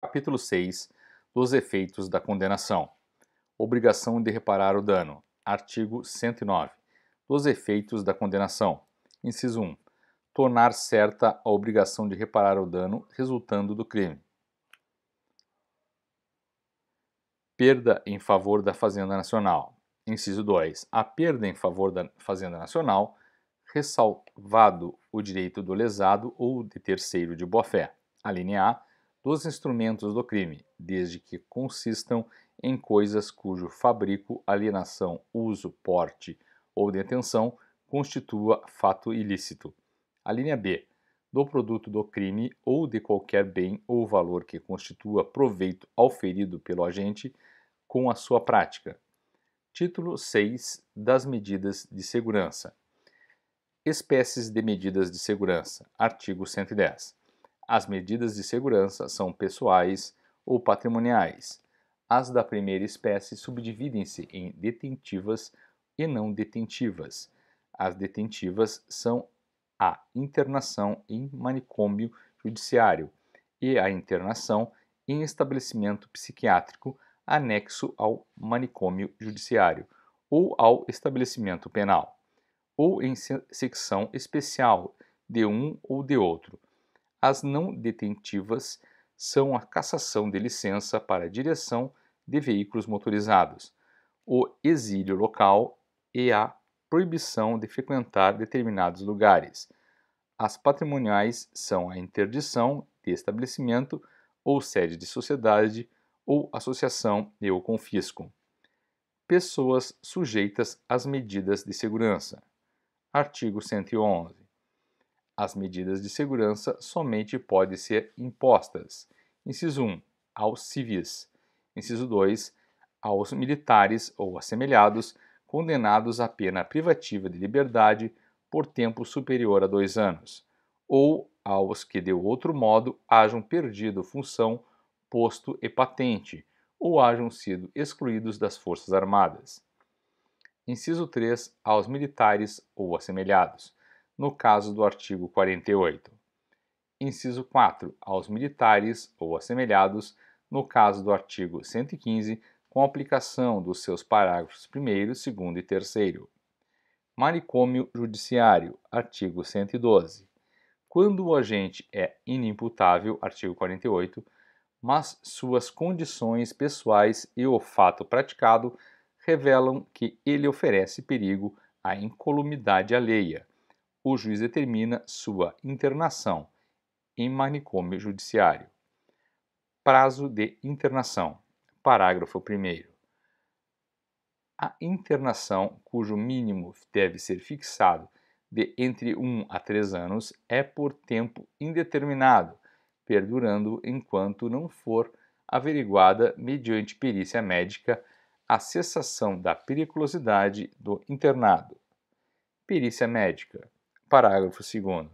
Capítulo 6 dos efeitos da condenação. Obrigação de reparar o dano. Artigo 109. Dos efeitos da condenação. Inciso 1. Tornar certa a obrigação de reparar o dano resultando do crime. Perda em favor da Fazenda Nacional. Inciso 2. A perda em favor da Fazenda Nacional, ressalvado o direito do lesado ou de terceiro de boa-fé. Alínea A dos instrumentos do crime, desde que consistam em coisas cujo fabrico, alienação, uso, porte ou detenção constitua fato ilícito. A linha B. Do produto do crime ou de qualquer bem ou valor que constitua proveito ferido pelo agente com a sua prática. Título 6 das Medidas de Segurança. Espécies de medidas de segurança. Artigo 110. As medidas de segurança são pessoais ou patrimoniais. As da primeira espécie subdividem-se em detentivas e não detentivas. As detentivas são a internação em manicômio judiciário e a internação em estabelecimento psiquiátrico anexo ao manicômio judiciário ou ao estabelecimento penal, ou em secção especial de um ou de outro, as não detentivas são a cassação de licença para a direção de veículos motorizados, o exílio local e a proibição de frequentar determinados lugares. As patrimoniais são a interdição de estabelecimento ou sede de sociedade ou associação e o confisco. Pessoas sujeitas às medidas de segurança. Artigo 111. As medidas de segurança somente podem ser impostas. Inciso 1. Aos civis. Inciso 2. Aos militares ou assemelhados condenados à pena privativa de liberdade por tempo superior a dois anos, ou aos que de outro modo hajam perdido função, posto e patente, ou hajam sido excluídos das Forças Armadas. Inciso 3. Aos militares ou assemelhados, no caso do artigo 48. Inciso 4. Aos militares ou assemelhados, no caso do artigo 115, com aplicação dos seus parágrafos 1, 2 e 3. Manicômio Judiciário, artigo 112. Quando o agente é inimputável, artigo 48, mas suas condições pessoais e o fato praticado revelam que ele oferece perigo à incolumidade alheia o juiz determina sua internação em manicômio judiciário. Prazo de internação. Parágrafo 1. A internação, cujo mínimo deve ser fixado de entre 1 a 3 anos, é por tempo indeterminado, perdurando enquanto não for averiguada, mediante perícia médica, a cessação da periculosidade do internado. Perícia médica Parágrafo 2.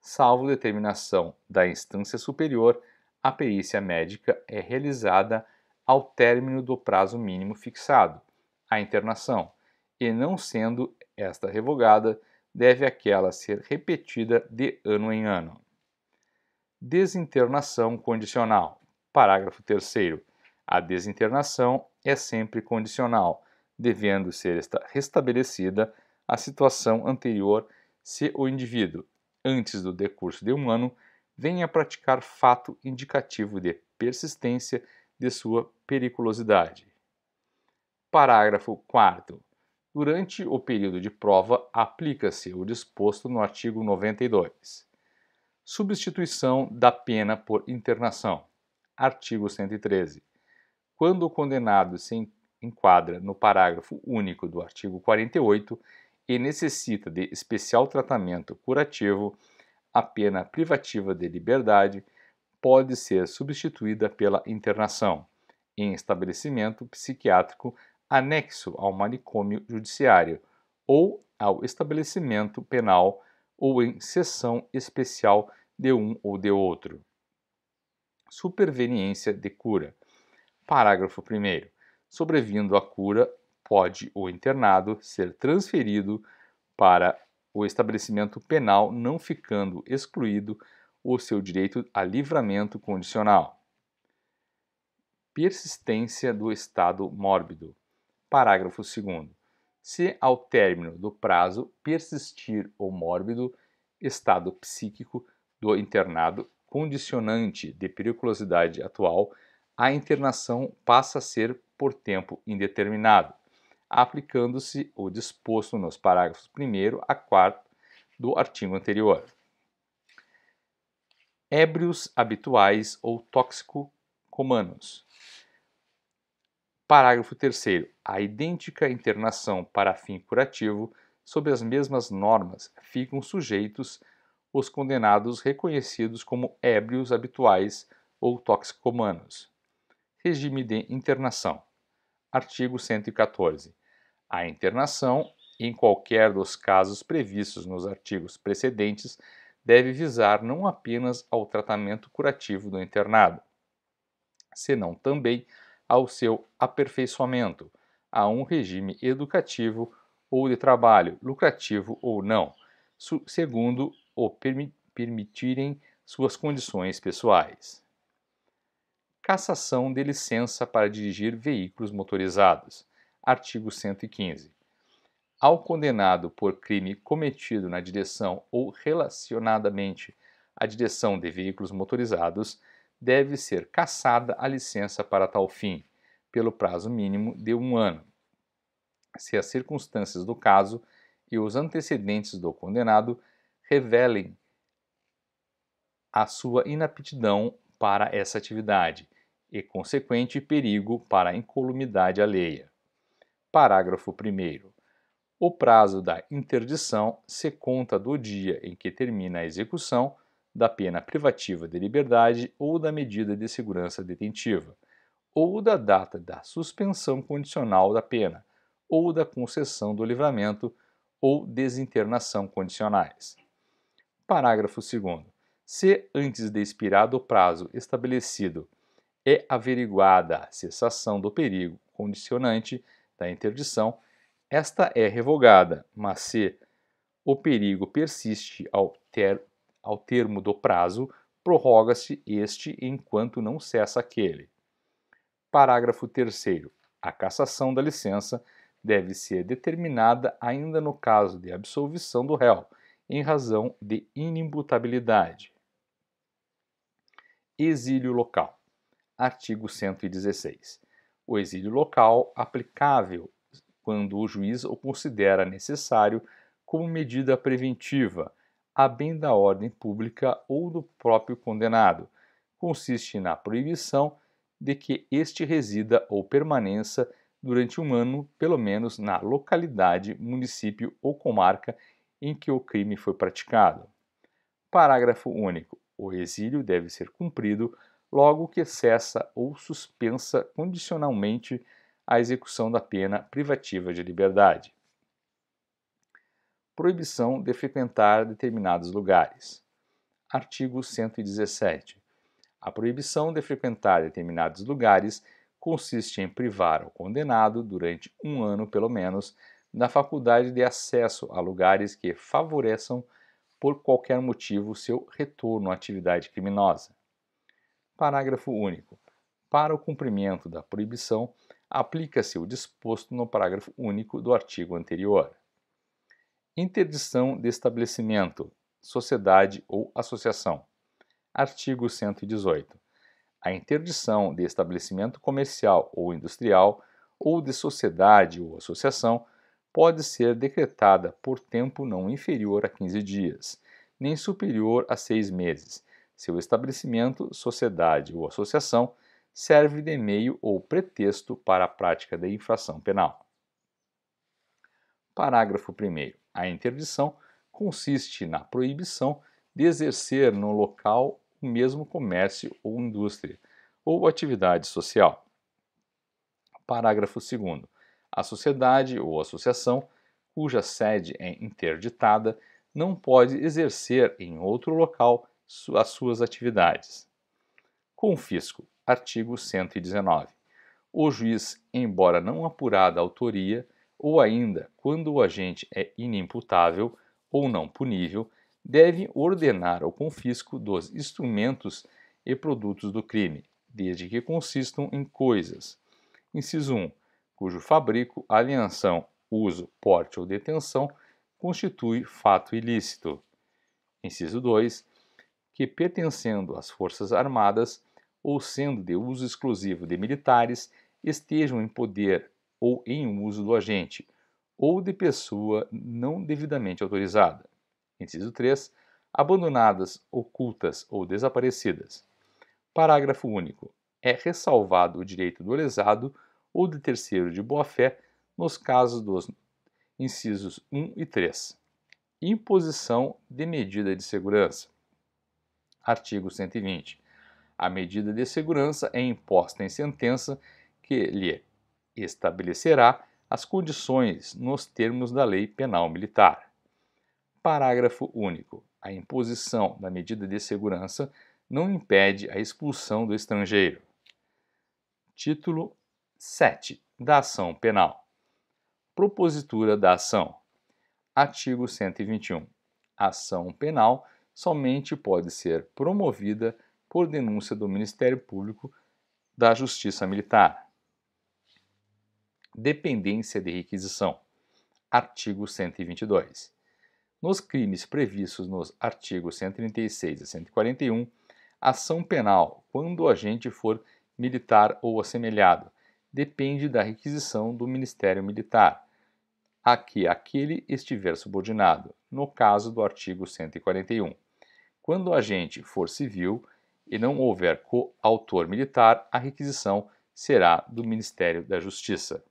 Salvo determinação da instância superior, a perícia médica é realizada ao término do prazo mínimo fixado, a internação, e não sendo esta revogada, deve aquela ser repetida de ano em ano. Desinternação condicional. Parágrafo 3. A desinternação é sempre condicional, devendo ser restabelecida a situação anterior se o indivíduo, antes do decurso de um ano, venha praticar fato indicativo de persistência de sua periculosidade. Parágrafo 4. Durante o período de prova, aplica-se o disposto no artigo 92. Substituição da pena por internação. Artigo 113. Quando o condenado se enquadra no parágrafo único do artigo 48, que necessita de especial tratamento curativo, a pena privativa de liberdade pode ser substituída pela internação em estabelecimento psiquiátrico anexo ao manicômio judiciário ou ao estabelecimento penal ou em sessão especial de um ou de outro. Superveniência de cura. Parágrafo 1. Sobrevindo a cura pode o internado ser transferido para o estabelecimento penal, não ficando excluído o seu direito a livramento condicional. Persistência do estado mórbido. Parágrafo 2. Se ao término do prazo persistir o mórbido estado psíquico do internado condicionante de periculosidade atual, a internação passa a ser por tempo indeterminado aplicando-se o disposto nos parágrafos 1 a 4 do artigo anterior. Ébrios habituais ou tóxico-comanos. Parágrafo 3. A idêntica internação para fim curativo, sob as mesmas normas, ficam sujeitos os condenados reconhecidos como ébrios habituais ou toxicomanos. Regime de internação. Artigo 114. A internação, em qualquer dos casos previstos nos artigos precedentes, deve visar não apenas ao tratamento curativo do internado, senão também ao seu aperfeiçoamento, a um regime educativo ou de trabalho, lucrativo ou não, segundo o permi permitirem suas condições pessoais. Cassação de licença para dirigir veículos motorizados artigo 115. Ao condenado por crime cometido na direção ou relacionadamente à direção de veículos motorizados, deve ser cassada a licença para tal fim, pelo prazo mínimo de um ano, se as circunstâncias do caso e os antecedentes do condenado revelem a sua inaptidão para essa atividade e consequente perigo para a incolumidade alheia. Parágrafo 1. O prazo da interdição se conta do dia em que termina a execução da pena privativa de liberdade ou da medida de segurança detentiva, ou da data da suspensão condicional da pena, ou da concessão do livramento ou desinternação condicionais. Parágrafo 2. Se antes de expirado o prazo estabelecido é averiguada a cessação do perigo condicionante da interdição, esta é revogada, mas se o perigo persiste ao, ter, ao termo do prazo, prorroga-se este enquanto não cessa aquele. Parágrafo 3. A cassação da licença deve ser determinada ainda no caso de absolvição do réu, em razão de inimputabilidade. Exílio local. Artigo 116 o exílio local aplicável quando o juiz o considera necessário como medida preventiva, a bem da ordem pública ou do próprio condenado. Consiste na proibição de que este resida ou permaneça durante um ano, pelo menos na localidade, município ou comarca em que o crime foi praticado. Parágrafo único. O exílio deve ser cumprido logo que cessa ou suspensa condicionalmente a execução da pena privativa de liberdade. Proibição de frequentar determinados lugares. Artigo 117. A proibição de frequentar determinados lugares consiste em privar o condenado, durante um ano pelo menos, da faculdade de acesso a lugares que favoreçam, por qualquer motivo, seu retorno à atividade criminosa. Parágrafo único. Para o cumprimento da proibição, aplica-se o disposto no parágrafo único do artigo anterior. Interdição de estabelecimento, sociedade ou associação. Artigo 118. A interdição de estabelecimento comercial ou industrial ou de sociedade ou associação pode ser decretada por tempo não inferior a 15 dias, nem superior a seis meses, seu estabelecimento, sociedade ou associação serve de meio ou pretexto para a prática de infração penal. Parágrafo 1. A interdição consiste na proibição de exercer no local o mesmo comércio ou indústria ou atividade social. Parágrafo 2. A sociedade ou associação cuja sede é interditada não pode exercer em outro local as suas atividades. Confisco. Artigo 119. O juiz, embora não apurada a autoria, ou ainda quando o agente é inimputável ou não punível, deve ordenar o confisco dos instrumentos e produtos do crime, desde que consistam em coisas. Inciso 1. Cujo fabrico, alienação, uso, porte ou detenção constitui fato ilícito. Inciso 2 que, pertencendo às Forças Armadas ou sendo de uso exclusivo de militares, estejam em poder ou em uso do agente, ou de pessoa não devidamente autorizada. Inciso 3. Abandonadas, ocultas ou desaparecidas. Parágrafo único. É ressalvado o direito do lesado ou de terceiro de boa-fé nos casos dos incisos 1 e 3. Imposição de medida de segurança. Artigo 120. A medida de segurança é imposta em sentença que lhe estabelecerá as condições nos termos da Lei Penal Militar. Parágrafo único. A imposição da medida de segurança não impede a expulsão do estrangeiro. Título 7 da Ação Penal. Propositura da ação. Artigo 121. Ação penal somente pode ser promovida por denúncia do Ministério Público da Justiça Militar. Dependência de requisição. Artigo 122. Nos crimes previstos nos artigos 136 a 141, ação penal, quando o agente for militar ou assemelhado, depende da requisição do Ministério Militar, a que aquele estiver subordinado, no caso do artigo 141. Quando o agente for civil e não houver coautor militar, a requisição será do Ministério da Justiça.